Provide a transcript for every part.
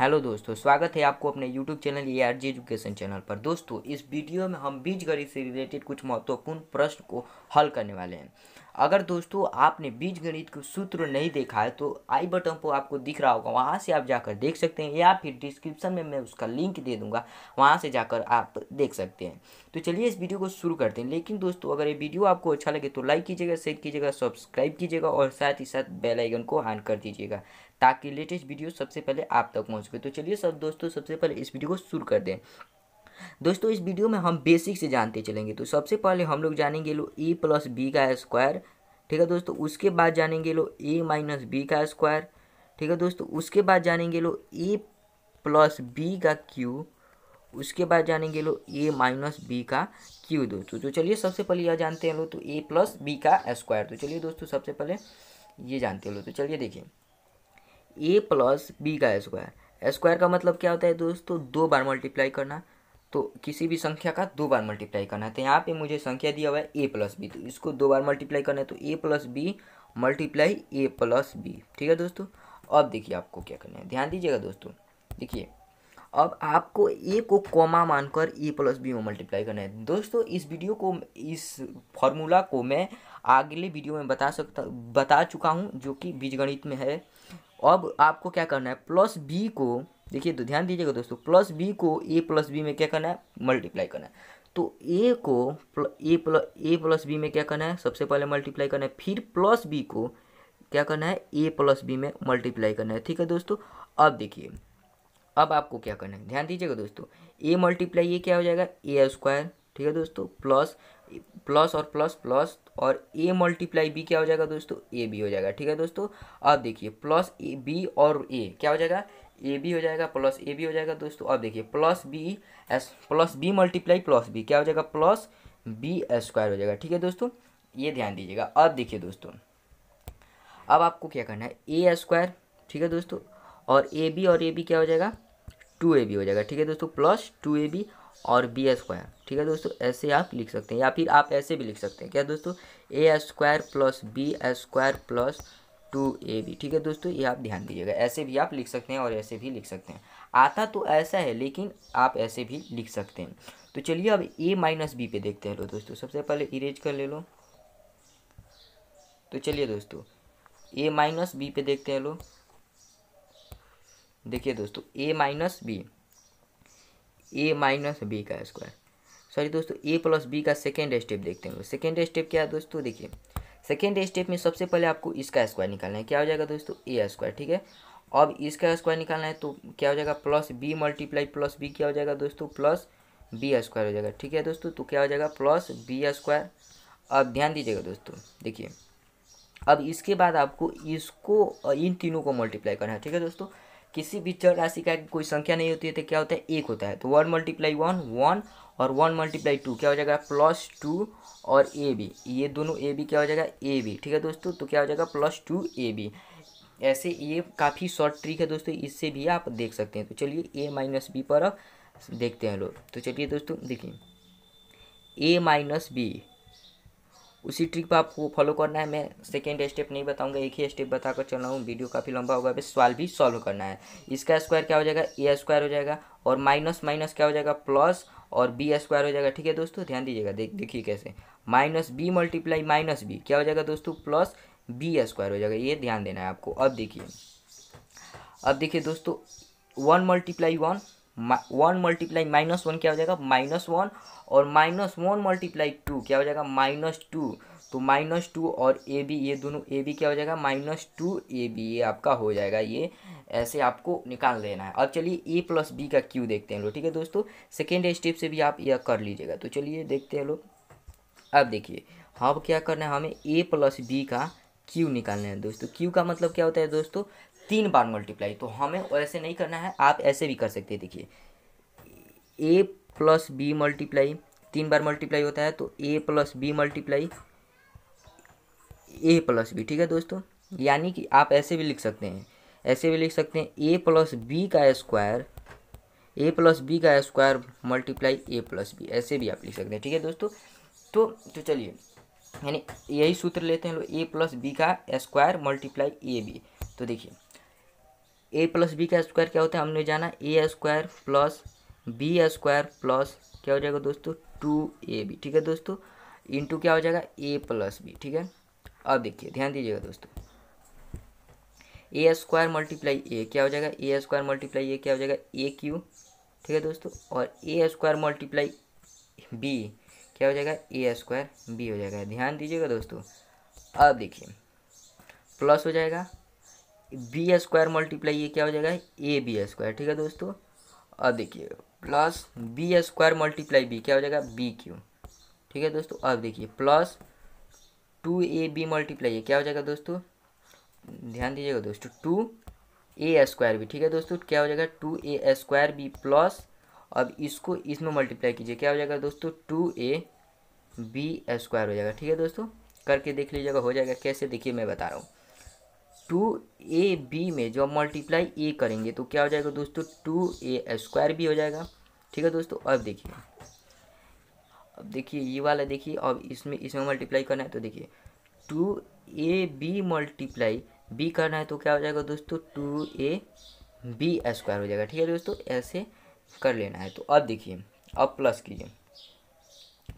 hello दोस्तों स्वागत है आपको अपने YouTube channel A R G education channel पर दोस्तों इस वीडियो में हम गणित से रिलेटेड कुछ महत्वपूर्ण प्रश्न को हल करने वाले हैं अगर दोस्तों आपने गणित को सूत्र नहीं देखा है तो आई बटन पर आपको दिख रहा होगा वहाँ से आप जाकर देख सकते हैं या फिर डिस्क्रिप्शन में मैं उसका लिंक दे दूँगा वहाँ से जाकर आप देख सकते हैं तो चलिए इस वीडियो को शुरू करते हैं लेकिन दोस्तों अगर ये वीडियो आपको अच्छा लगे तो लाइक कीजिएगा शेयर कीजिएगा सब्सक्राइब कीजिएगा और साथ ही साथ बेलाइकन को ऑन कर दीजिएगा ताकि लेटेस्ट वीडियो सबसे पहले आप तक पहुँच सके तो चलिए सब दोस्तों सबसे पहले इस वीडियो को शुरू कर दें दोस्तों इस वीडियो में हम बेसिक से जानते चलेंगे तो सबसे पहले हम लोग जानेंगे लो ए प्लस बी का स्क्वायर ठीक है दोस्तों उसके बाद जानेंगे लो ए माइनस बी का स्क्वायर ठीक है दोस्तों उसके बाद जानेंगे लो ए प्लस बी का क्यू उसके बाद जानेंगे लो ए माइनस बी का क्यू दोस्तों तो चलिए सबसे पहले यह जानते हैं लो तो ए प्लस बी का स्क्वायर तो चलिए दोस्तों सबसे पहले ये जानते हैं लो तो चलिए देखिए ए प्लस बी का स्क्वायर स्क्वायर का मतलब क्या होता है दोस्तों दो बार मल्टीप्लाई करना तो किसी भी संख्या का दो बार मल्टीप्लाई करना है तो यहाँ पे मुझे संख्या दिया हुआ है ए प्लस बी तो इसको दो बार मल्टीप्लाई करना है तो A plus B multiply A plus B ठीक है दोस्तों अब देखिए आपको क्या करना है ध्यान दीजिएगा दोस्तों देखिए अब आपको ए को कॉमा मानकर ए प्लस बी में मल्टीप्लाई करना है दोस्तों इस वीडियो को इस फॉर्मूला को मैं अगले वीडियो में बता सकता बता चुका हूँ जो कि बीजगणित में है अब आपको क्या करना है प्लस बी को देखिए तो ध्यान दीजिएगा दोस्तों प्लस बी को ए प्लस बी में क्या करना है मल्टीप्लाई करना है तो ए को A plus A plus B में क्या करना है सबसे पहले मल्टीप्लाई करना है फिर प्लस बी को क्या करना है ए प्लस बी में मल्टीप्लाई करना है ठीक है दोस्तों अब देखिए अब आपको क्या करना है ध्यान दीजिएगा दोस्तों ए मल्टीप्लाई ये क्या हो जाएगा ए स्क्वायर ठीक है दोस्तों प्लस प्लस और प्लस प्लस और ए मल्टीप्लाई बी क्या हो जाएगा दोस्तों ए बी हो जाएगा ठीक है दोस्तों अब देखिए प्लस ए बी और ए क्या हो जाएगा ए बी हो जाएगा प्लस ए बी हो जाएगा दोस्तों अब देखिए plus B as plus B multiply plus B क्या हो जाएगा प्लस बी स्क्वायर हो जाएगा ठीक है दोस्तों ये ध्यान दीजिएगा अब देखिए दोस्तों अब आपको क्या करना है ए स्क्वायर ठीक है दोस्तों और ए बी और ए बी क्या हो जाएगा टू ए बी हो जाएगा ठीक है दोस्तों प्लस टू ए बी और बी स्क्वायर ठीक है दोस्तों ऐसे आप लिख सकते हैं या फिर आप ऐसे भी लिख सकते हैं क्या दोस्तों A square plus B square plus two A B ठीक है दोस्तों ये आप ध्यान दीजिएगा ऐसे भी आप लिख सकते हैं और ऐसे भी लिख सकते हैं आता तो ऐसा है लेकिन आप ऐसे भी लिख सकते हैं तो चलिए अब ए माइनस बी पे देखते हैं लो दोस्तों सबसे पहले इरेज कर ले लो तो चलिए दोस्तों ए माइनस बी पे देखते हैं लो देखिए दोस्तों A minus B A minus B का स्क्वायर सॉरी दोस्तों ए प्लस बी का सेकेंड स्टेप देखते हैं सेकेंड स्टेप क्या है दोस्तों देखिए सेकेंड स्टेप में सबसे पहले आपको इसका स्क्वायर निकालना है क्या हो जाएगा दोस्तों ए स्क्वायर ठीक है अब इसका स्क्वायर निकालना है तो क्या हो जाएगा plus B multiply plus B क्या हो जाएगा दोस्तों प्लस बी स्क्वायर हो जाएगा ठीक है दोस्तों तो क्या हो जाएगा प्लस बी स्क्वायर अब ध्यान दीजिएगा दोस्तों देखिए अब इसके बाद आपको इसको इन तीनों को मल्टीप्लाई करना है ठीक है दोस्तों किसी भी चर राशि का कोई संख्या नहीं होती है तो क्या होता है एक होता है तो वन मल्टीप्लाई वन वन और वन मल्टीप्लाई टू क्या हो जाएगा प्लस टू और ए बी ये दोनों ए बी क्या हो जाएगा ए बी ठीक है दोस्तों तो क्या हो जाएगा प्लस टू ए बी ऐसे ये काफ़ी शॉर्ट ट्रिक है दोस्तों इससे भी आप देख सकते हैं तो चलिए ए माइनस बी पर देखते हैं लोग तो चलिए दोस्तों देखिए ए माइनस बी उसी ट्रिक पर आपको फॉलो करना है मैं सेकेंड स्टेप नहीं बताऊंगा एक ही स्टेप बताकर चल रहा हूँ वीडियो काफ़ी लंबा होगा अभी सवाल भी सॉल्व करना है इसका स्क्वायर क्या हो जाएगा ए स्क्वायर हो जाएगा और माइनस माइनस क्या हो जाएगा प्लस और बी स्क्वायर हो जाएगा ठीक है दोस्तों ध्यान दीजिएगा देख देखिए कैसे minus B multiply minus B क्या हो जाएगा दोस्तों प्लस बी स्क्वायर हो जाएगा ये ध्यान देना है आपको अब देखिए अब देखिए दोस्तों one multiply one one multiply minus one क्या हो जाएगा माइनस वन और माइनस वन मल्टीप्लाई टू क्या हो जाएगा माइनस टू तो माइनस टू और ए बी ये दोनों ए बी क्या हो जाएगा माइनस टू ए बी ये आपका हो जाएगा ये ऐसे आपको निकाल देना है अब चलिए ए प्लस बी का क्यू देखते हैं लोग ठीक है दोस्तों सेकेंड स्टेप से भी आप यह कर लीजिएगा तो चलिए देखते हैं लोग अब देखिए अब क्या करना है हमें ए प्लस बी का क्यू निकालना है दोस्तों क्यू का मतलब क्या होता है दोस्तों तीन बार मल्टीप्लाई तो हमें ऐसे नहीं करना है आप ऐसे भी कर सकते हैं देखिए ए प्लस बी मल्टीप्लाई तीन बार मल्टीप्लाई होता है तो A plus B multiply A plus B ठीक है दोस्तों यानी कि आप ऐसे भी लिख सकते हैं ऐसे भी लिख सकते हैं ए प्लस बी का स्क्वायर ए प्लस बी का square multiply A plus B ऐसे भी आप लिख सकते हैं ठीक है दोस्तों तो तो चलिए यानी यही सूत्र लेते हैं लोग ए प्लस बी का स्क्वायर मल्टीप्लाई ए बी तो देखिए ए प्लस बी का स्क्वायर क्या होता है हमने जाना A square plus B square plus क्या हो जाएगा दोस्तों टू ए बी ठीक है दोस्तों इंटू क्या हो जाएगा ए प्लस बी ठीक है अब देखिए ध्यान दीजिएगा दोस्तों ए स्क्वायर मल्टीप्लाई ए क्या हो जाएगा ए स्क्वायर मल्टीप्लाई ए क्या हो जाएगा ए क्यू ठीक है दोस्तों और ए स्क्वायर मल्टीप्लाई बी क्या हो जाएगा ए स्क्वायर बी हो जाएगा ध्यान दीजिएगा दोस्तों अब देखिए प्लस हो जाएगा बी स्क्वायर मल्टीप्लाई ये क्या हो जाएगा ए बी स्क्वायर ठीक है दोस्तों अब देखिए plus B square multiply B क्या हो जाएगा बी क्यू ठीक है दोस्तों अब देखिए plus two A B multiply है क्या हो जाएगा दोस्तों ध्यान दीजिएगा दोस्तों टू ए स्क्वायर बी ठीक है दोस्तों क्या हो जाएगा two A square B plus अब इसको इसमें मल्टीप्लाई कीजिए क्या हो जाएगा दोस्तों टू ए बी स्क्वायर हो जाएगा ठीक है दोस्तों करके देख लीजिएगा हो जाएगा कैसे देखिए मैं बता रहा हूँ टू ए बी में जो मल्टीप्लाई ए करेंगे तो क्या हो जाएगा दोस्तों टू ए स्क्वायर बी हो जाएगा ठीक है दोस्तों अब देखिए अब देखिए ये वाला देखिए अब इसमें इसमें मल्टीप्लाई करना है तो देखिए two A B multiply B करना है तो क्या हो जाएगा दोस्तों टू ए बी स्क्वायर हो जाएगा ठीक है दोस्तों ऐसे कर लेना है तो अब देखिए अब प्लस कीजिए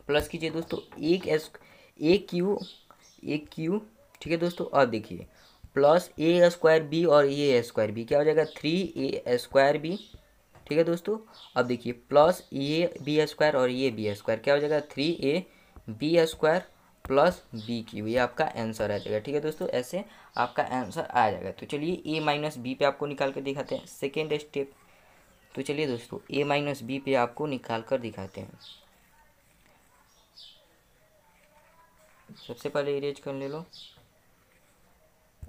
प्लस कीजिए दोस्तों एक S A cube A cube ठीक है दोस्तों अब देखिए प्लस ए स्क्वायर बी और ए स्क्वायर बी क्या हो जाएगा थ्री ए स्क्वायर बी ठीक है दोस्तों अब देखिए प्लस ए बी स्क्वायर और ये बी स्क्वायर क्या हो जाएगा three A B square plus B cube ये आपका आंसर आ जाएगा ठीक है दोस्तों ऐसे आपका आंसर आ जाएगा तो चलिए ए माइनस बी पे आपको निकाल कर दिखाते हैं सेकेंड स्टेप तो चलिए दोस्तों ए माइनस बी पे आपको निकाल कर दिखाते हैं सबसे पहले इरेज कर ले लो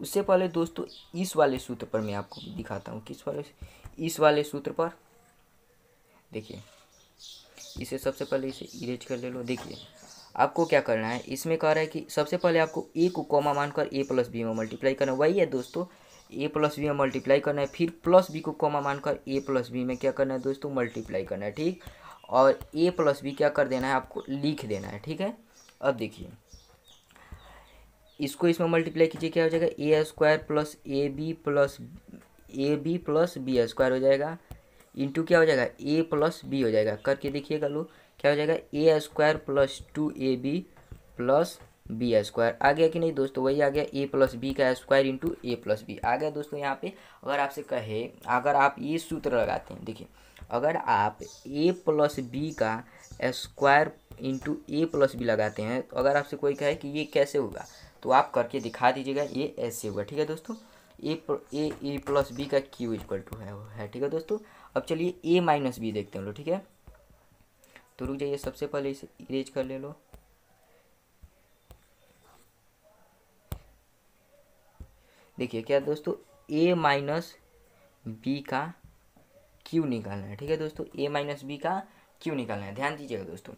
उससे पहले दोस्तों इस वाले सूत्र पर मैं आपको दिखाता हूँ किस वाले इस वाले सूत्र पर देखिए इसे सबसे पहले इसे इरेज कर ले लो देखिए आपको क्या करना है इसमें कह रहा है कि सबसे पहले आपको ए को कॉमा मानकर ए प्लस बी में मल्टीप्लाई करना है वही है दोस्तों ए प्लस बी में मल्टीप्लाई करना है फिर प्लस बी को कॉमा मानकर ए प्लस बी में क्या करना है दोस्तों मल्टीप्लाई करना है ठीक और ए प्लस बी क्या कर देना है आपको लिख देना है ठीक है अब देखिए इसको इसमें मल्टीप्लाई कीजिए क्या हो जाएगा A square plus A B plus A B plus B square हो जाएगा इंटू क्या हो जाएगा ए प्लस बी हो जाएगा करके देखिएगा लो क्या हो जाएगा A square plus two A B plus B square आ गया कि नहीं दोस्तों वही आ गया ए प्लस बी का square into A plus B आ गया दोस्तों यहाँ पे अगर आपसे कहे अगर आप ये सूत्र लगाते हैं देखिए अगर आप ए प्लस बी का square into A plus B लगाते हैं तो अगर आपसे कोई कहे कि ये कैसे होगा तो आप करके दिखा दीजिएगा ये ऐसे होगा ठीक है दोस्तों A A A plus B का क्यू इक्वल टू है ठीक है दोस्तों अब चलिए ए माइनस बी देखते हैं लो ठीक है तो रुक जाइए सबसे पहले इसे इरेज कर ले लो देखिए क्या दोस्तों ए माइनस बी का क्यू निकालना है ठीक है दोस्तों ए माइनस बी का क्यू निकालना है ध्यान दीजिएगा दोस्तों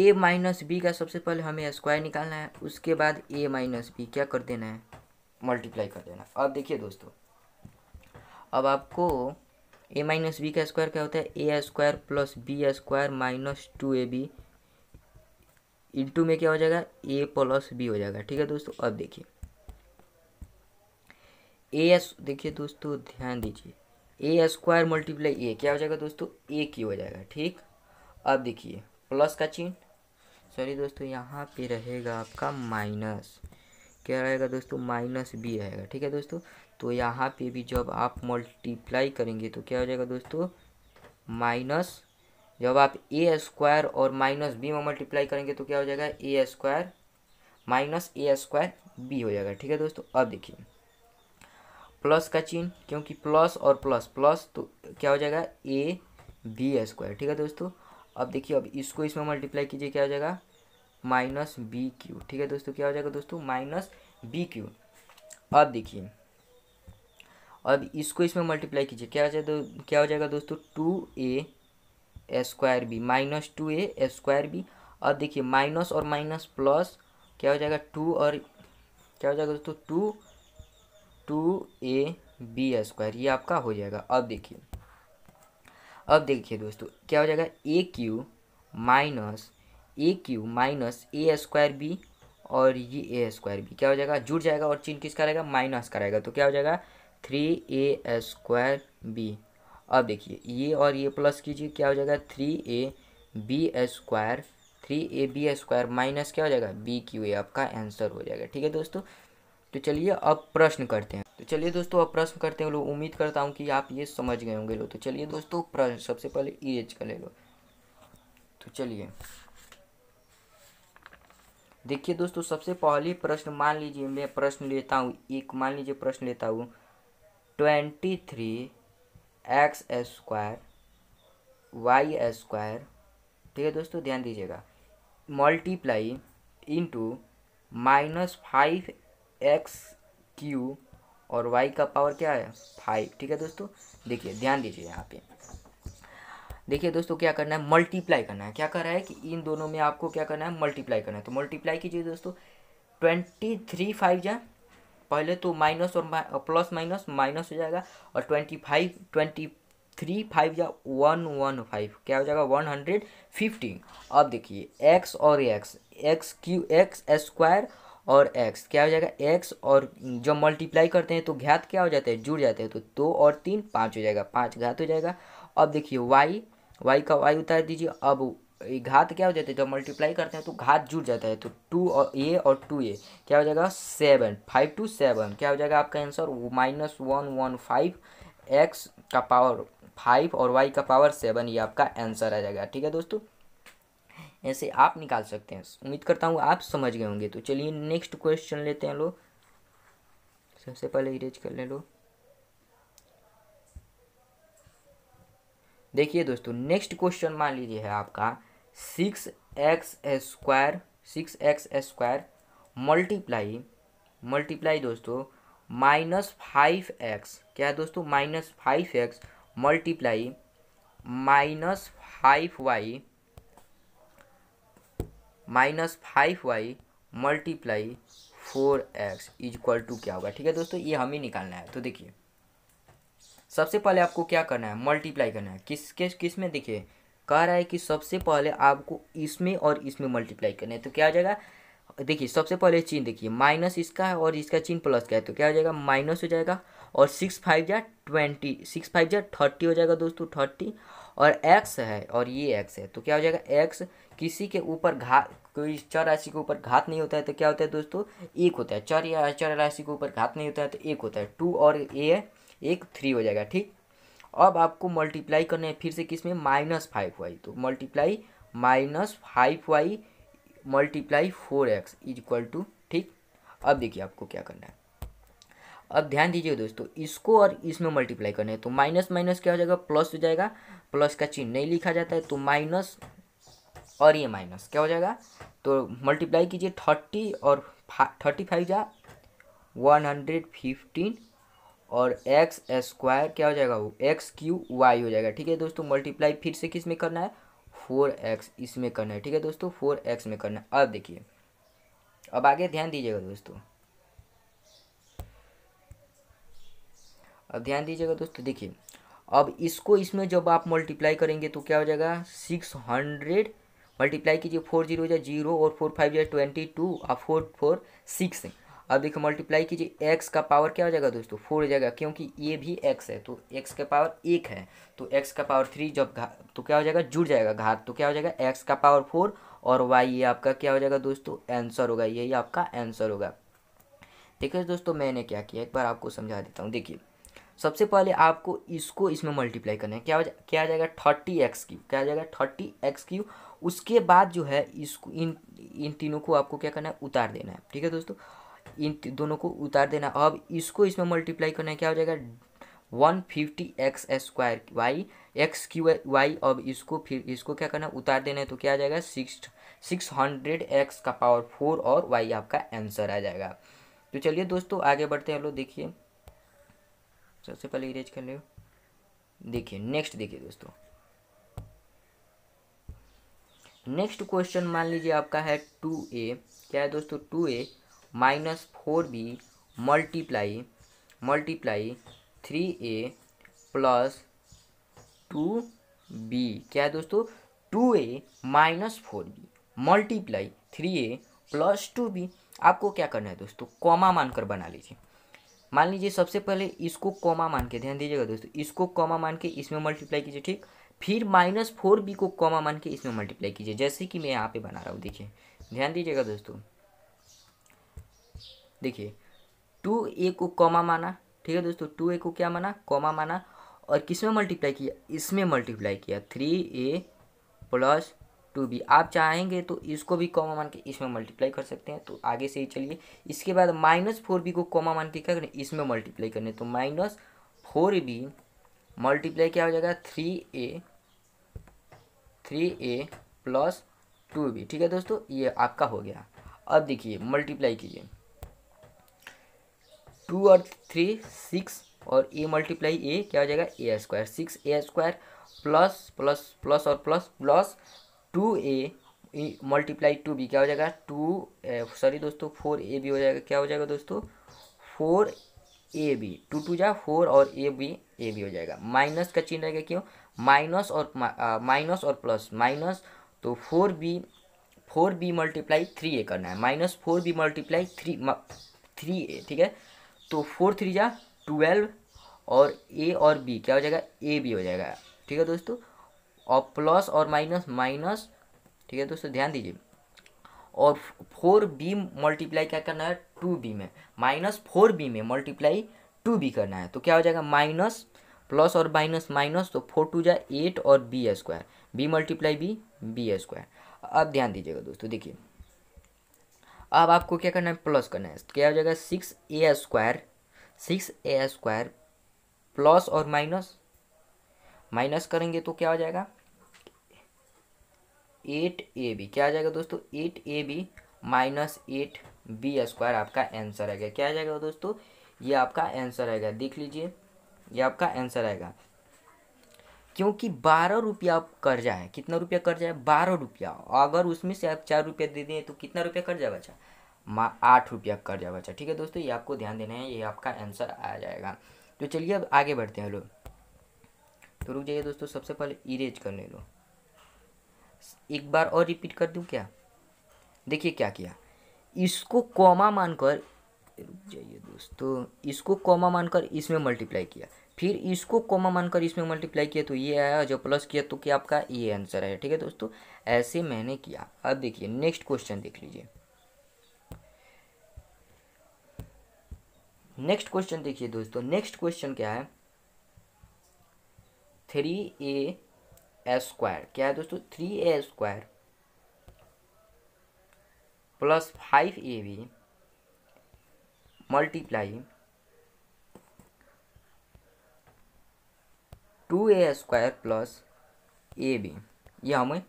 ए माइनस बी का सबसे पहले हमें स्क्वायर निकालना है उसके बाद ए माइनस बी क्या कर देना है मल्टीप्लाई कर देना अब देखिए दोस्तों अब आपको ए माइनस बी का स्क्वायर क्या होता है A square plus B square minus two A B into में क्या हो जाएगा ए प्लस बी हो जाएगा ठीक है दोस्तों अब देखिए ए एस देखिए दोस्तों ध्यान दीजिए ए स्क्वायर मल्टीप्लाई ए क्या हो जाएगा दोस्तों ए की हो जाएगा ठीक अब देखिए प्लस का चिन्ह सॉरी दोस्तों यहाँ पे रहेगा आपका माइनस क्या रहेगा दोस्तों माइनस बी रहेगा ठीक है दोस्तों तो यहाँ पे भी जब आप मल्टीप्लाई करेंगे तो क्या हो जाएगा दोस्तों माइनस जब आप ए स्क्वायर और माइनस बी में मल्टीप्लाई करेंगे तो क्या हो जाएगा A square minus A square B हो जाएगा ठीक है दोस्तों अब देखिए प्लस का चिन्ह क्योंकि प्लस और प्लस प्लस तो क्या हो जाएगा ए बी स्क्वायर ठीक है दोस्तों अब देखिए अब इसको इसमें मल्टीप्लाई कीजिए क्या हो जाएगा माइनस बी क्यू ठीक है दोस्तों क्या हो जाएगा दोस्तों माइनस बी क्यू अब देखिए अब इसको इसमें मल्टीप्लाई कीजिए क्या हो जाए क्या हो जाएगा दोस्तों two A square B minus two A square B अब देखिए माइनस और माइनस प्लस क्या हो जाएगा टू और क्या हो जाएगा दोस्तों two two A B square ये आपका हो जाएगा अब देखिए अब देखिए दोस्तों क्या हो जाएगा A cube minus A cube minus A square B और ये ए स्क्वायर बी क्या हो जाएगा जुड़ जाएगा और चिन्ह किसका रहेगा माइनस का रहेगा तो क्या हो जाएगा थ्री ए स्क्वायर बी अब देखिए ये और ये प्लस कीजिए क्या हो जाएगा three A B square three A B square minus क्या हो जाएगा बी क्यू ए आपका आंसर हो जाएगा ठीक है दोस्तों तो चलिए अब प्रश्न करते हैं तो चलिए दोस्तों अब प्रश्न करते हैं लोग उम्मीद करता हूँ कि आप ये समझ गए होंगे लोग तो चलिए दोस्तों प्रश्न सबसे पहले एच का ले लो तो चलिए देखिए दोस्तों सबसे पहले प्रश्न मान लीजिए मैं प्रश्न लेता हूँ एक मान लीजिए प्रश्न लेता हूँ twenty three X square Y square ठीक है दोस्तों ध्यान दीजिएगा multiply into minus five X cube और वाई का पावर क्या है फाइव ठीक है दोस्तों देखिए ध्यान दीजिए यहाँ पे देखिए दोस्तों क्या करना है मल्टीप्लाई करना है क्या कर रहा है कि इन दोनों में आपको क्या करना है मल्टीप्लाई करना है तो मल्टीप्लाई कीजिए दोस्तों ट्वेंटी थ्री फाइव जा पहले तो माइनस और प्लस माइनस माइनस हो जाएगा और twenty five twenty three five या वन वन फाइव क्या हो जाएगा वन हंड्रेड फिफ्टीन अब देखिए एक्स और X X cube X square और एक्स क्या हो जाएगा एक्स और जब मल्टीप्लाई करते हैं तो घात क्या हो जाता है जुड़ जाते हैं तो दो तो और तीन पाँच हो जाएगा पाँच घात हो जाएगा अब देखिए वाई वाई का वाई उतार दीजिए अब घात क्या हो जाते हैं जब मल्टीप्लाई करते हैं तो घात जुड़ जाता है तो टू और ए और टू ए क्या हो जाएगा सेवन फाइव टू सेवन क्या हो जाएगा आपका answer minus one one five X का पावर फाइव और वाई का पावर सेवन ये आपका आंसर आ जाएगा ठीक है दोस्तों ऐसे आप निकाल सकते हैं उम्मीद करता हूँ आप समझ गए होंगे तो चलिए नेक्स्ट क्वेश्चन लेते हैं लोग सबसे पहले इरेज कर ले लो देखिए दोस्तों नेक्स्ट क्वेश्चन मान लीजिए है आपका six X square six X square multiply multiply दोस्तों माइनस फाइव एक्स क्या है दोस्तों minus five X multiply minus five Y minus five Y multiply four X is equal to क्या होगा ठीक है दोस्तों ये हमें निकालना है तो देखिए सबसे पहले आपको क्या करना है मल्टीप्लाई करना है किसके किस में देखिए कह रहा है कि सबसे पहले आपको इसमें और इसमें मल्टीप्लाई करना है तो क्या आ जाएगा देखिए सबसे पहले चिन्ह देखिए माइनस इसका है और इसका चिन्ह प्लस का है तो क्या हो जाएगा माइनस हो जाएगा और सिक्स फाइव जै ट्वेंटी सिक्स फाइव जै थर्टी हो जाएगा दोस्तों थर्टी और एक्स है और ये एक्स है तो क्या हो जाएगा एक्स किसी के ऊपर घात कोई चर राशि के ऊपर घात नहीं होता है तो क्या होता है दोस्तों एक होता है चर या चर राशि के ऊपर घात नहीं होता है तो एक होता है टू और ए है एक थ्री हो जाएगा ठीक अब आपको मल्टीप्लाई करना है फिर से किस में माइनस फाइव वाई तो multiply minus five Y multiply four X is equal to ठीक अब देखिए आपको क्या करना है अब ध्यान दीजिए दोस्तों इसको और इसमें मल्टीप्लाई करना है तो माइनस माइनस क्या हो जाएगा प्लस हो जाएगा प्लस का चिन्ह नहीं लिखा जाता है तो माइनस और ये माइनस क्या हो जाएगा तो मल्टीप्लाई कीजिए थर्टी और थर्टी फाइव जा वन हंड्रेड फिफ्टीन और एक्स स्क्वायर क्या हो जाएगा वो एक्स क्यू वाई हो जाएगा ठीक है दोस्तों मल्टीप्लाई फिर से किस में करना है फोर एक्स इसमें करना है ठीक है दोस्तों फोर एक्स में करना है अब देखिए अब आगे ध्यान दीजिएगा दोस्तों अब ध्यान दीजिएगा दोस्तों देखिए अब इसको इसमें जब आप मल्टीप्लाई करेंगे तो क्या हो जाएगा सिक्स हंड्रेड मल्टीप्लाई कीजिए फोर जीरो जीरो और फोर फाइव जा ट्वेंटी टू और फोर फोर सिक्स अब देखो मल्टीप्लाई कीजिए एक्स का पावर क्या हो जाएगा दोस्तों फोर हो जाएगा क्योंकि ये भी एक्स है तो एक्स का पावर एक है तो एक्स का पावर थ्री जब तो क्या हो जाएगा जुड़ जाएगा घात तो क्या हो जाएगा एक्स का पावर फोर और वाई ये आपका क्या हो जाएगा दोस्तों आंसर होगा यही आपका आंसर होगा देखिए दोस्तों मैंने क्या किया एक बार आपको समझा देता हूँ देखिए सबसे पहले आपको इसको इसमें मल्टीप्लाई करना है क्या हो क्या आ जाएगा थर्टी एक्स क्यू क्या आ जाएगा थर्टी एक्स क्यू उसके बाद जो है इसको इन इन तीनों को आपको क्या करना है उतार देना है ठीक है दोस्तों इन दोनों को उतार देना अब इसको इसमें मल्टीप्लाई करना क्या हो जाएगा one fifty X square Y X cube Y अब इसको फिर इसको क्या करना उतार देना है तो क्या आ जाएगा सिक्स सिक्स हंड्रेड एक्स का पावर फोर और वाई आपका आंसर आ जाएगा तो चलिए दोस्तों आगे बढ़ते हैं लोग देखिए सबसे पहले इरेज कर लो देखिए नेक्स्ट देखिए दोस्तों नेक्स्ट क्वेश्चन मान लीजिए आपका है टू ए क्या है दोस्तों two A minus four B multiply multiply three A plus two B क्या है दोस्तों two A minus four B multiply three A plus two B आपको क्या करना है दोस्तों कॉमा मानकर बना लीजिए मान लीजिए सबसे पहले इसको कॉमा मान के ध्यान दीजिएगा दोस्तों इसको कॉमा मान के इसमें मल्टीप्लाई कीजिए ठीक फिर माइनस फोर बी को कॉमा मान के इसमें मल्टीप्लाई कीजिए जैसे कि मैं यहाँ पे बना रहा हूँ देखिए ध्यान दीजिएगा दोस्तों देखिए टू ए को कॉमा माना ठीक है दोस्तों टू ए को क्या माना कॉमा माना और किस में मल्टीप्लाई किया इसमें मल्टीप्लाई किया three A plus two B आप चाहेंगे तो इसको भी कॉमा मान के इसमें मल्टीप्लाई कर सकते हैं तो आगे से ही चलिए इसके बाद माइनस फोर बी को कॉमा मान के क्या करें इसमें मल्टीप्लाई करने तो माइनस फोर बी मल्टीप्लाई क्या हो जाएगा three A three A plus two B ठीक है दोस्तों ये आपका हो गया अब देखिए मल्टीप्लाई कीजिए टू और थ्री सिक्स और ए मल्टीप्लाई ए क्या हो जाएगा A square six A square plus plus plus और plus plus two A multiply two भी क्या हो जाएगा टू सॉरी दोस्तों फोर ए भी हो जाएगा क्या हो जाएगा दोस्तों four A B two two जा फोर और ए बी ए बी हो जाएगा माइनस का चिन्ह रहेगा क्यों माइनस और माइनस और प्लस माइनस तो four B four B multiply three A करना है minus four B multiply three three A ठीक है तो फोर थ्री जा ट्वेल्व और ए और बी क्या हो जाएगा ए बी हो जाएगा ठीक है दोस्तों और प्लस और माइनस माइनस ठीक है दोस्तों ध्यान दीजिए और फोर बी मल्टीप्लाई क्या करना है टू बी में माइनस फोर बी में मल्टीप्लाई टू बी करना है तो क्या हो जाएगा माइनस प्लस और माइनस माइनस तो फोर टू जा एट और B square B multiply B B square अब ध्यान दीजिएगा दोस्तों देखिए अब आपको क्या करना है प्लस करना है क्या हो जाएगा six A square six A square plus और माइनस माइनस करेंगे तो क्या हो जाएगा एट ए बी क्या आ जाएगा दोस्तों eight A B minus eight B square आपका आंसर आएगा क्या आ जाएगा दोस्तों ये आपका आंसर आएगा देख लीजिए ये आपका आंसर आएगा क्योंकि बारह रुपया कर्जा है कितना रुपया कर्जा है बारह रुपया अगर उसमें से आप चार रुपया दे दें तो कितना रुपया कर्जा बचा माँ आठ रुपया कर्जा बचा ठीक है दोस्तों ये आपको ध्यान देना है ये आपका आंसर आ जाएगा तो चलिए अब आगे बढ़ते हैं लोग तो रुक जाइए दोस्तों सबसे पहले इरेज कर ले लो एक बार और रिपीट कर दूँ क्या देखिए क्या किया इसको कॉमा मानकर रुक जाइए दोस्तों इसको कॉमा मानकर इसमें मल्टीप्लाई किया फिर इसको कोमा मानकर इसमें मल्टीप्लाई किया तो ये आया जब प्लस किया तो क्या आपका ये आंसर है ठीक है दोस्तों ऐसे मैंने किया अब देखिए नेक्स्ट क्वेश्चन देख लीजिए नेक्स्ट क्वेश्चन देखिए दोस्तों नेक्स्ट क्वेश्चन क्या है थ्री ए स्क्वायर क्या है दोस्तों three A square plus five A B multiply two A square plus A B ये हमें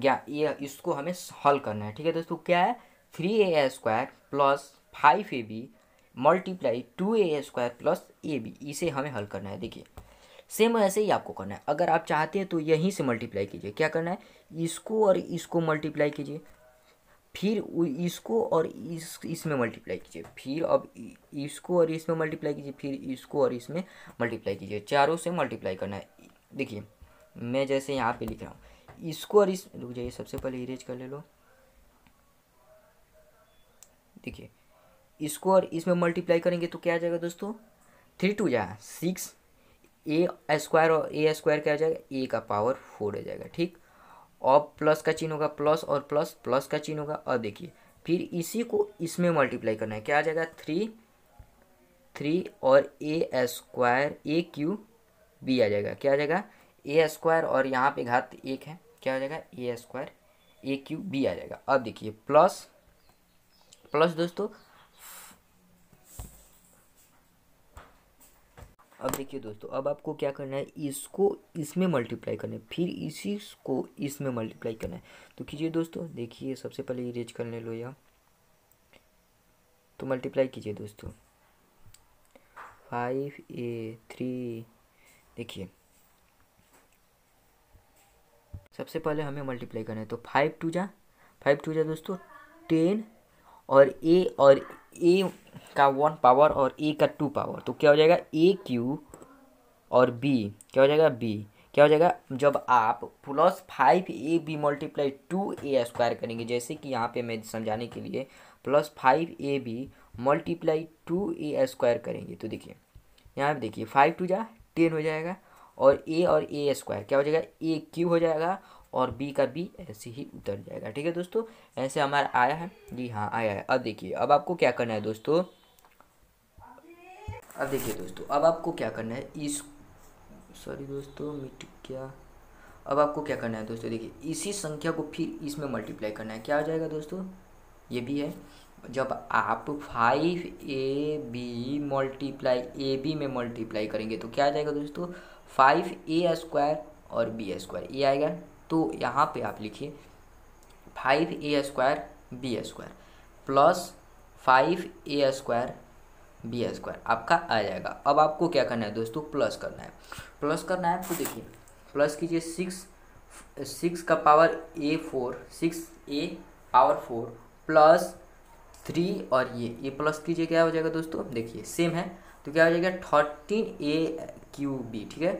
ज्ञा ये इसको हमें हल करना है ठीक है दोस्तों क्या है three A square plus five A B multiply two A square plus A B इसे हमें हल करना है देखिए सेम ऐसे ही आपको करना है अगर आप चाहते हैं तो यहीं से मल्टीप्लाई कीजिए क्या करना है इसको और इसको मल्टीप्लाई कीजिए फिर इसको और इस इसमें मल्टीप्लाई कीजिए फिर अब इसको और इसमें मल्टीप्लाई कीजिए फिर इसको और इसमें मल्टीप्लाई कीजिए चारों से मल्टीप्लाई करना है देखिए मैं जैसे यहाँ पे लिख रहा हूँ इसको और इस रुक जाइए सबसे पहले इरेज कर ले लो देखिए इसको और इसमें मल्टीप्लाई करेंगे तो क्या आ जाएगा दोस्तों थ्री टू जाएगा सिक्स ए स्क्वायर और ए स्क्वायर क्या आ जाएगा ए का पावर फोर आ जाएगा ठीक और प्लस का चिन्ह होगा प्लस और प्लस प्लस का चिन्ह होगा और देखिए फिर इसी को इसमें मल्टीप्लाई करना है क्या आ जाएगा थ्री थ्री और A square A Q B आ जाएगा क्या आ जाएगा ए स्क्वायर और यहाँ पे घात एक है क्या आ जाएगा A square A Q B आ जाएगा अब देखिए प्लस प्लस दोस्तों अब देखिए दोस्तों अब आपको क्या करना है इसको इसमें मल्टीप्लाई करना है फिर इसी को इसमें मल्टीप्लाई करना है तो कीजिए दोस्तों देखिए सबसे पहले इरेज कर ले लो या तो मल्टीप्लाई कीजिए दोस्तों फाइव ए थ्री देखिए सबसे पहले हमें मल्टीप्लाई करना है तो फाइव टू जा फाइव टू जा दोस्तों टेन और ए और ए e का वन पावर और ए e का टू पावर तो क्या हो जाएगा ए e क्यू और बी क्या हो जाएगा बी क्या हो जाएगा जब आप plus five A B multiply two A square करेंगे जैसे कि यहाँ पे मैं समझाने के लिए plus five A B multiply two A square करेंगे तो देखिए यहाँ पे देखिए फाइव टू जा टेन हो जाएगा और ए और ए स्क्वायर क्या हो जाएगा ए क्यू हो जाएगा और बी का बी ऐसे ही उतर जाएगा ठीक है दोस्तों ऐसे हमारा आया है जी हाँ आया है अब देखिए अब आपको क्या करना है दोस्तों अब देखिए दोस्तों अब आपको क्या करना है इस सॉरी दोस्तों मिट क्या अब आपको क्या करना है दोस्तों देखिए इसी संख्या को फिर इसमें मल्टीप्लाई करना है क्या हो जाएगा दोस्तों ये भी है जब आप five A B multiply A B में मल्टीप्लाई करेंगे तो क्या आ जाएगा दोस्तों फाइव ए स्क्वायर और बी स्क्वायर ये आएगा तो यहाँ पे आप लिखिए फाइव ए square B square plus five ए स्क्वायर बी स्क्वायर आपका आ जाएगा अब आपको क्या करना है दोस्तों प्लस करना है प्लस करना है आपको देखिए प्लस कीजिए सिक्स सिक्स का power A four six A power four plus three और ये ये प्लस कीजिए क्या हो जाएगा दोस्तों देखिए सेम है तो क्या हो जाएगा थर्टीन ए क्यू बी ठीक है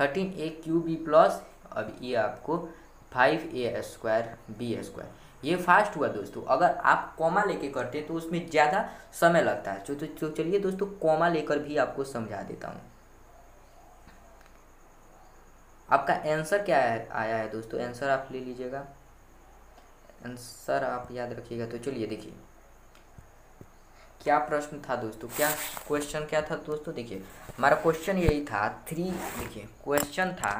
थर्टीन ए क्यू बी प्लस अब ये आपको फाइव ए स्क्वायर बी स्क्वायर ये फास्ट हुआ दोस्तों अगर आप कॉमा लेके करते हैं तो उसमें ज़्यादा समय लगता है तो, तो चलिए दोस्तों कॉमा लेकर भी आपको समझा देता हूँ आपका आंसर क्या आया है दोस्तों आंसर आप ले लीजिएगा आंसर आप याद रखिएगा तो चलिए देखिए क्या प्रश्न था दोस्तों क्या क्वेश्चन क्या था दोस्तों देखिए हमारा क्वेश्चन यही था थ्री देखिए क्वेश्चन था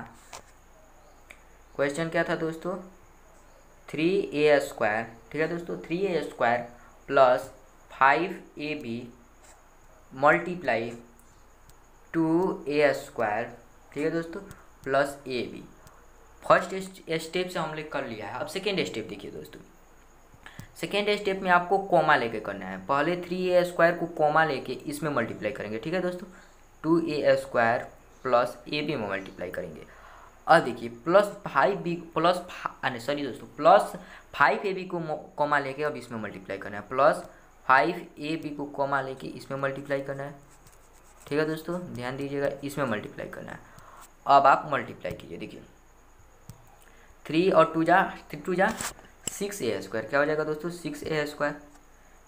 क्वेश्चन क्या था दोस्तों थ्री ए स्क्वायर ठीक है दोस्तों three A square plus five A B multiply two A square ठीक है दोस्तों plus A B first step से हम लोग कर लिया है अब सेकेंड स्टेप देखिए दोस्तों सेकेंड स्टेप में आपको कोमा लेके करना है पहले थ्री ए स्क्वायर को कोमा लेके इसमें मल्टीप्लाई करेंगे ठीक है दोस्तों two A square plus A B में मल्टीप्लाई करेंगे और देखिए plus five B plus five sorry दोस्तों प्लस फाइव ए बी को कॉमा लेके अब इसमें मल्टीप्लाई करना है प्लस फाइव ए बी को कॉमा लेके इसमें मल्टीप्लाई करना है ठीक है दोस्तों ध्यान दीजिएगा इसमें मल्टीप्लाई करना है अब आप मल्टीप्लाई कीजिए देखिए थ्री और टू जा थ्री टू जा सिक्स ए स्क्वायर क्या हो जाएगा दोस्तों सिक्स ए स्क्वायर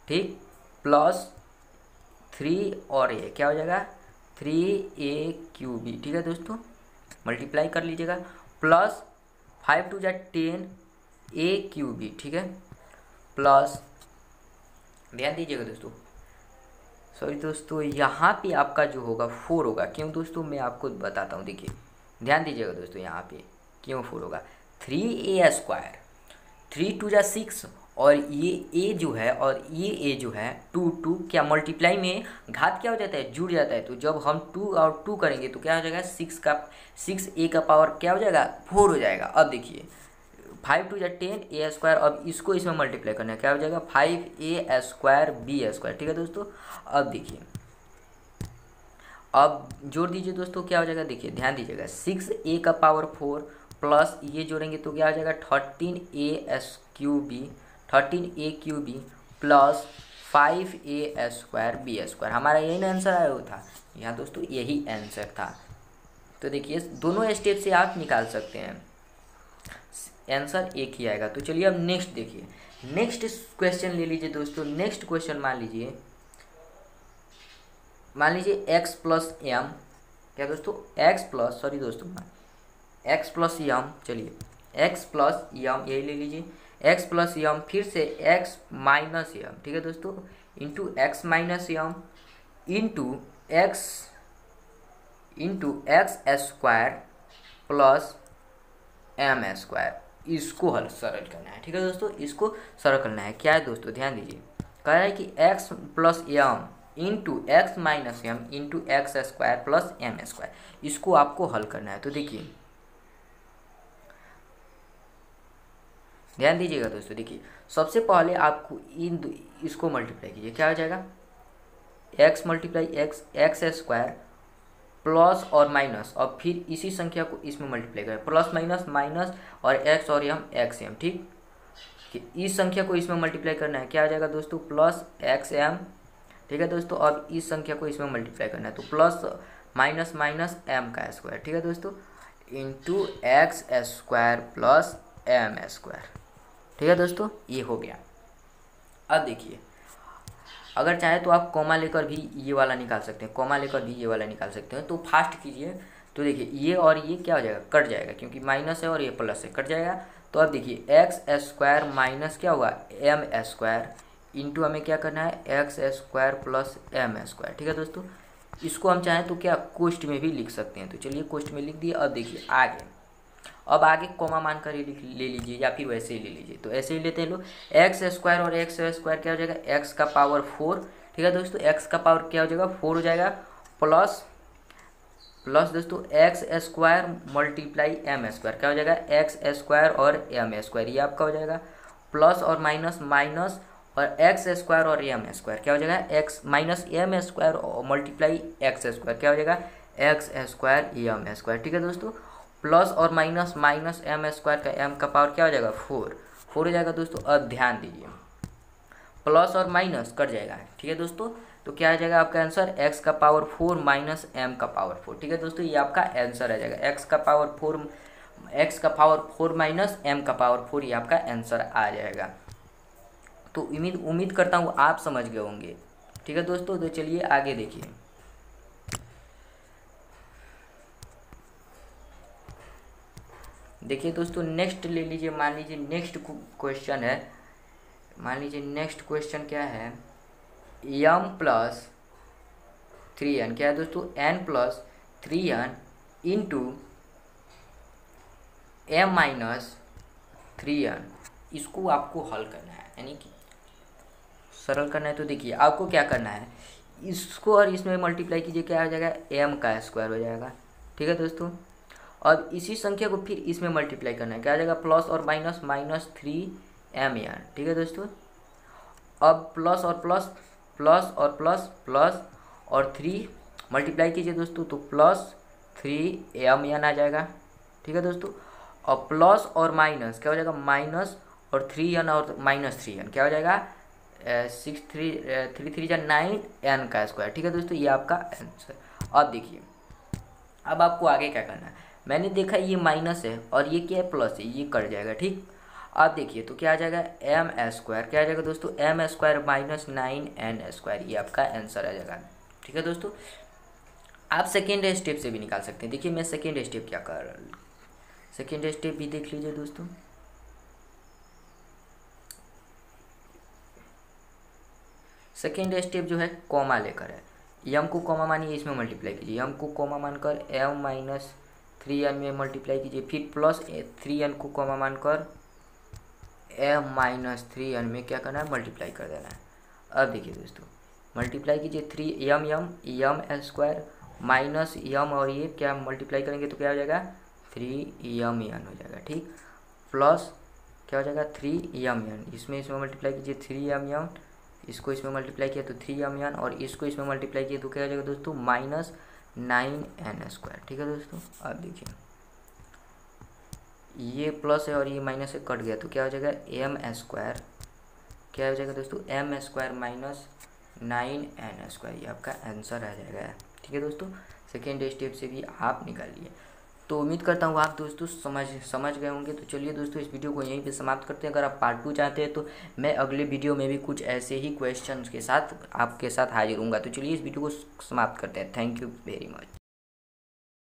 ठीक प्लस थ्री और ए क्या हो जाएगा थ्री ए क्यू बी ठीक है दोस्तों मल्टीप्लाई कर लीजिएगा प्लस फाइव टू जै टेन ए क्यू बी ठीक है प्लस ध्यान दीजिएगा दोस्तों सॉरी दोस्तों यहाँ पे आपका जो होगा फोर होगा क्यों दोस्तों मैं आपको बताता हूँ देखिए ध्यान दीजिएगा दोस्तों यहाँ पे क्यों फोर होगा थ्री ए स्क्वायर थ्री टू जै सिक्स और ये ए जो है और ये ए जो है टू टू क्या मल्टीप्लाई में घात क्या हो जाता है जुड़ जाता है तो जब हम टू और टू करेंगे तो क्या हो जाएगा सिक्स का सिक्स ए का पावर क्या हो जाएगा फोर हो जाएगा अब देखिए फाइव टू या टेन ए स्क्वायर अब इसको इसमें मल्टीप्लाई करना है क्या हो जाएगा फाइव ए स्क्वायर बी स्क्वायर ठीक है दोस्तों अब देखिए अब जोड़ दीजिए दोस्तों क्या हो जाएगा देखिए ध्यान दीजिएगा सिक्स ए का पावर फोर प्लस ये जोड़ेंगे तो क्या हो जाएगा thirteen a s q b thirteen A Q B plus five A square B square हमारा यही ना आंसर आया हुआ था यहाँ दोस्तों यही आंसर था तो देखिए दोनों स्टेप से आप निकाल सकते हैं आंसर एक ही आएगा तो चलिए अब नेक्स्ट देखिए नेक्स्ट क्वेश्चन ले लीजिए दोस्तों नेक्स्ट क्वेश्चन मान लीजिए मान लीजिए एक्स प्लस एम क्या दोस्तों एक्स प्लस सॉरी दोस्तों एक्स प्लस यम चलिए एक्स प्लस यम यही ले लीजिए एक्स प्लस यम फिर से एक्स माइनस यम ठीक है दोस्तों into x minus m into x into x square plus m square इसको हल सरल करना है ठीक है दोस्तों इसको सरल करना है क्या है दोस्तों ध्यान दीजिए कह रहा है कि x plus m into x minus m into x square plus m square इसको आपको हल करना है तो देखिए ध्यान दीजिएगा दोस्तों देखिए सबसे पहले आपको इन इसको मल्टीप्लाई कीजिए क्या हो जाएगा x multiply x x square plus और माइनस और फिर इसी संख्या को इसमें मल्टीप्लाई करें प्लस माइनस माइनस और एक्स और एम एक्स एम ठीक कि इस संख्या को इसमें मल्टीप्लाई करना है क्या आ जाएगा दोस्तों प्लस एक्स एम ठीक है दोस्तों अब इस संख्या को इसमें मल्टीप्लाई करना है तो प्लस माइनस माइनस एम का स्क्वायर ठीक है दोस्तों into x square plus m square ठीक है दोस्तों ये हो गया अब देखिए अगर चाहे तो आप कोमा लेकर भी ये वाला निकाल सकते हैं कोमा लेकर भी ये वाला निकाल सकते हैं तो फास्ट कीजिए तो देखिए ये और ये क्या हो जाएगा कट जाएगा क्योंकि माइनस है और ये प्लस है कट जाएगा तो अब देखिए एक्स स्क्वायर माइनस क्या होगा एम स्क्वायर इंटू हमें क्या करना है x square plus m square ठीक है दोस्तों इसको हम चाहें तो क्या कोस्ट में भी लिख सकते हैं तो चलिए कोस्ट में लिख दिए अब देखिए आगे अब आगे कोमा मान कर ले लीजिए या फिर वैसे ही ले लीजिए तो ऐसे ही लेते हैं लोग एक्स स्क्वायर और एक्स स्क्वायर क्या हो जाएगा एक्स का पावर फोर ठीक है दोस्तों एक्स का पावर क्या हो जाएगा फोर हो जाएगा प्लस प्लस दोस्तों x square multiply m square क्या हो जाएगा एक्स स्क्वायर और एम स्क्वायर ये आपका हो जाएगा प्लस और माइनस माइनस और एक्स स्क्वायर और एम स्क्वायर क्या हो जाएगा x minus m square multiply x square क्या हो जाएगा एक्स स्क्वायर एम स्क्वायर ठीक है दोस्तों प्लस और माइनस माइनस एम स्क्वायर का एम का पावर क्या हो जाएगा फोर फोर हो जाएगा दोस्तों अब ध्यान दीजिए प्लस और माइनस कट जाएगा ठीक है दोस्तों तो क्या आ जाएगा आपका आंसर एक्स का पावर फोर माइनस एम का पावर फोर ठीक है दोस्तों ये आपका आंसर आ जाएगा एक्स का पावर फोर एक्स का पावर फोर माइनस एम का पावर फोर ये आपका आंसर आ जाएगा तो उम्मीद उम्मीद करता हूँ आप समझ गए होंगे ठीक है दोस्तों तो चलिए आगे देखिए देखिए दोस्तों नेक्स्ट ले लीजिए मान लीजिए नेक्स्ट क्वेश्चन है मान लीजिए नेक्स्ट क्वेश्चन क्या है यम प्लस थ्री एन क्या है दोस्तों n plus three n into m minus three n इसको आपको हल करना है यानी कि सरल करना है तो देखिए आपको क्या करना है इसको और इसमें मल्टीप्लाई कीजिए क्या हो जाएगा एम का स्क्वायर हो जाएगा ठीक है दोस्तों अब इसी संख्या को फिर इसमें मल्टीप्लाई करना है क्या आ जाएगा प्लस और माइनस माइनस थ्री एम यार ठीक है दोस्तों अब प्लस और प्लस प्लस और प्लस प्लस और थ्री मल्टीप्लाई कीजिए दोस्तों तो प्लस थ्री एम एन आ जाएगा ठीक है दोस्तों और प्लस और माइनस क्या हो जाएगा माइनस और थ्री एन और माइनस थ्री एन क्या हो जाएगा सिक्स थ्री थ्री थ्री या नाइन एन का स्क्वायर ठीक है दोस्तों ये आपका आंसर अब देखिए अब आपको आगे क्या करना है मैंने देखा ये माइनस है और ये क्या है प्लस है ये कट जाएगा ठीक आप देखिए तो क्या आ जाएगा एम स्क्वायर क्या आ जाएगा दोस्तों m square minus nine n square ये आपका आंसर आ जाएगा ठीक है दोस्तों आप सेकेंड स्टेप से भी निकाल सकते हैं देखिए मैं सेकेंड स्टेप क्या कर रहा हूँ सेकेंड स्टेप भी देख लीजिए दोस्तों सेकेंड स्टेप जो है कॉमा लेकर है यम को कॉमा मानिए इसमें मल्टीप्लाई कीजिए यम को कॉमा मानकर एम माइनस थ्री एन में मल्टीप्लाई कीजिए फिर प्लस थ्री एन को कॉमा मानकर ए माइनस थ्री एन में क्या करना है मल्टीप्लाई कर देना है अब देखिए दोस्तों मल्टीप्लाई कीजिए three m m m n square minus m और ये क्या मल्टीप्लाई करेंगे तो क्या हो जाएगा थ्री एम एन हो जाएगा ठीक प्लस क्या हो जाएगा थ्री एम एन इसमें इसमें मल्टीप्लाई कीजिए थ्री एम एम इसको इसमें मल्टीप्लाई किया तो थ्री एम एन और इसको इसमें मल्टीप्लाई किया तो क्या हो जाएगा दोस्तों माइनस नाइन एन स्क्वायर ठीक है दोस्तों अब देखिए ये प्लस है और ये माइनस है कट गया तो क्या हो जाएगा एम स्क्वायर क्या हो जाएगा दोस्तों m square minus nine n square ये आपका आंसर आ जाएगा ठीक है दोस्तों सेकेंड स्टेप से भी आप निकालिए तो उम्मीद करता हूँ आप दोस्तों समझ समझ गए होंगे तो चलिए दोस्तों इस वीडियो को यहीं पे समाप्त करते हैं अगर आप पार्ट टू चाहते हैं तो मैं अगले वीडियो में भी कुछ ऐसे ही क्वेश्चन के साथ आपके साथ हाजिर हूँगा तो चलिए इस वीडियो को समाप्त करते हैं थैंक यू वेरी मच